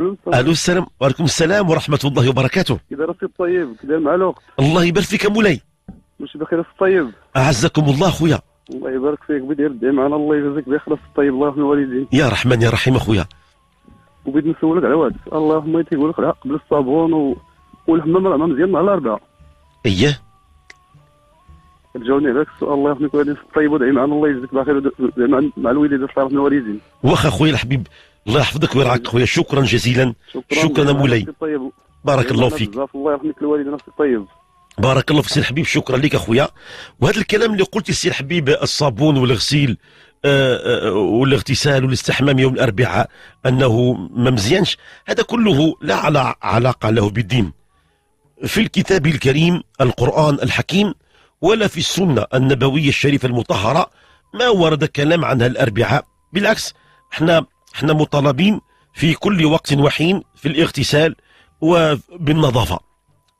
الو الو السلام وعليكم السلام ورحمه الله وبركاته كي داير السي الطيب كي داير مع الوقت الله يبارك فيك مولاي واش بخير السي الطيب اعزكم الله خويا الله يبارك فيك بدير الدعم على الله يجازيك بخير السي الطيب الله يرحم الوالدين يا رحمن يا رحيم اخويا وبغيت نسولك على واحد اللهم تيقول لك قبل الصابون و... والحمام راه مزيان مع الاربعه اييه جاوني على هذاك السؤال الله يرحمك ويديك الطيب ودعي معنا الله يجزيك بخير مع الوالدين الله يرحم الوالدين واخا خويا الحبيب الله يحفظك ويرعاك خويا شكرا جزيلا شكرا, مولاي بارك الله فيك الله يحفظك الوالد نفسك طيب بارك الله فيك سي الحبيب شكرا لك اخويا وهذا الكلام اللي قلت سي الحبيب الصابون والغسيل آه، آه، والاغتسال والاستحمام يوم الاربعاء انه ما مزيانش هذا كله لا على علاقه له بالدين في الكتاب الكريم القران الحكيم ولا في السنه النبويه الشريفه المطهره ما ورد كلام عن الاربعاء بالعكس احنا احنا مطالبين في كل وقت وحين في الاغتسال وبالنظافه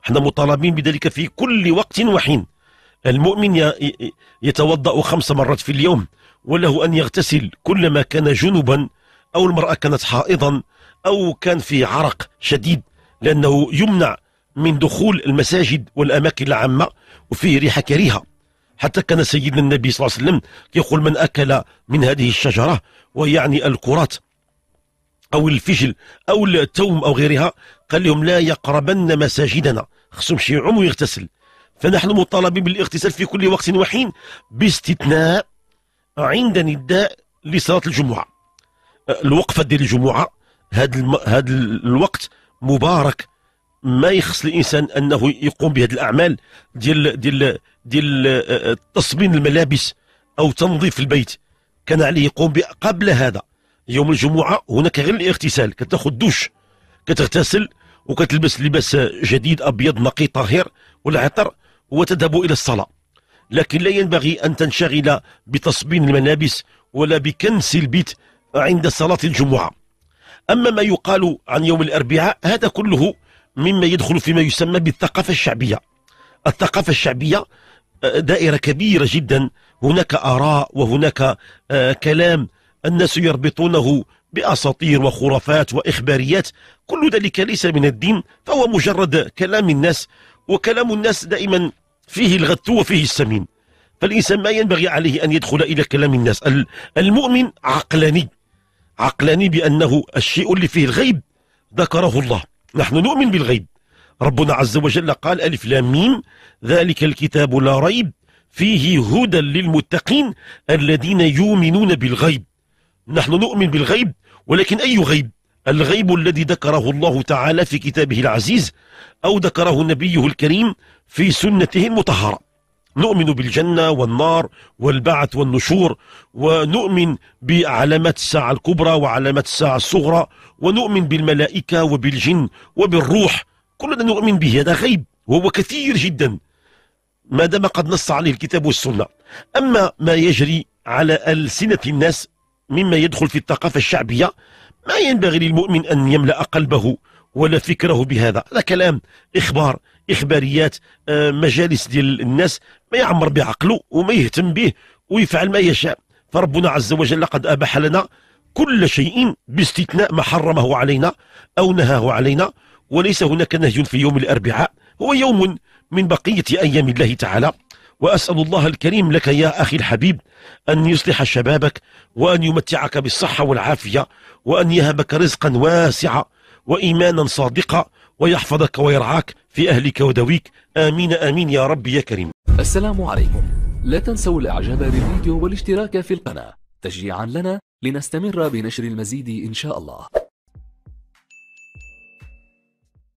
احنا مطالبين بذلك في كل وقت وحين المؤمن يتوضا خمس مرات في اليوم وله ان يغتسل كلما كان جنبا او المراه كانت حائضا او كان في عرق شديد لانه يمنع من دخول المساجد والاماكن العامه وفيه ريحه كريهه حتى كان سيدنا النبي صلى الله عليه وسلم يقول من اكل من هذه الشجره ويعني الكرات أو الفجل أو التوم أو غيرها قال لهم لا يقربن مساجدنا خصهم شي عم ويغتسل فنحن مطالبين بالاغتسال في كل وقت وحين باستثناء عند نداء لصلاة الجمعة أه، الوقفة ديال الجمعة هذا الم... هاد الوقت مبارك ما يخص الانسان انه يقوم بهذه الاعمال ديال ديال ديال أه، أه، تصميم الملابس او تنظيف البيت كان عليه يقوم قبل هذا يوم الجمعة هناك غير الاغتسال كتاخذ دوش كتغتسل وكتلبس لباس جديد أبيض نقي طاهر والعطر وتذهب إلى الصلاة لكن لا ينبغي أن تنشغل بتصبين الملابس ولا بكنس البيت عند صلاة الجمعة أما ما يقال عن يوم الأربعاء هذا كله مما يدخل فيما يسمى بالثقافة الشعبية الثقافة الشعبية دائرة كبيرة جدا هناك آراء وهناك آه، كلام الناس يربطونه بأساطير وخرافات وإخباريات كل ذلك ليس من الدين فهو مجرد كلام الناس وكلام الناس دائما فيه الغث وفيه السمين فالإنسان ما ينبغي عليه أن يدخل إلى كلام الناس المؤمن عقلاني عقلاني بأنه الشيء اللي فيه الغيب ذكره الله نحن نؤمن بالغيب ربنا عز وجل قال ألف لام ميم ذلك الكتاب لا ريب فيه هدى للمتقين الذين يؤمنون بالغيب نحن نؤمن بالغيب ولكن أي غيب الغيب الذي ذكره الله تعالى في كتابه العزيز أو ذكره نبيه الكريم في سنته المطهرة نؤمن بالجنة والنار والبعث والنشور ونؤمن بعلامات الساعة الكبرى وعلامات الساعة الصغرى ونؤمن بالملائكة وبالجن وبالروح كلنا نؤمن به هذا غيب وهو كثير جدا ما دام قد نص عليه الكتاب والسنة أما ما يجري على ألسنة الناس مما يدخل في الثقافة الشعبية ما ينبغي للمؤمن أن يملأ قلبه ولا فكره بهذا هذا كلام إخبار إخباريات آه، مجالس ديال الناس ما يعمر بعقله وما يهتم به ويفعل ما يشاء فربنا عز وجل قد أباح لنا كل شيء باستثناء ما حرمه علينا أو نهاه علينا وليس هناك نهي في يوم الأربعاء هو يوم من بقية أيام الله تعالى وأسأل الله الكريم لك يا أخي الحبيب أن يصلح شبابك وأن يمتعك بالصحة والعافية وأن يهبك رزقا واسعا وإيمانا صادقا ويحفظك ويرعاك في أهلك ودويك آمين آمين يا رب يا كريم السلام عليكم لا تنسوا الإعجاب بالفيديو والاشتراك في القناة تشجيعا لنا لنستمر بنشر المزيد إن شاء الله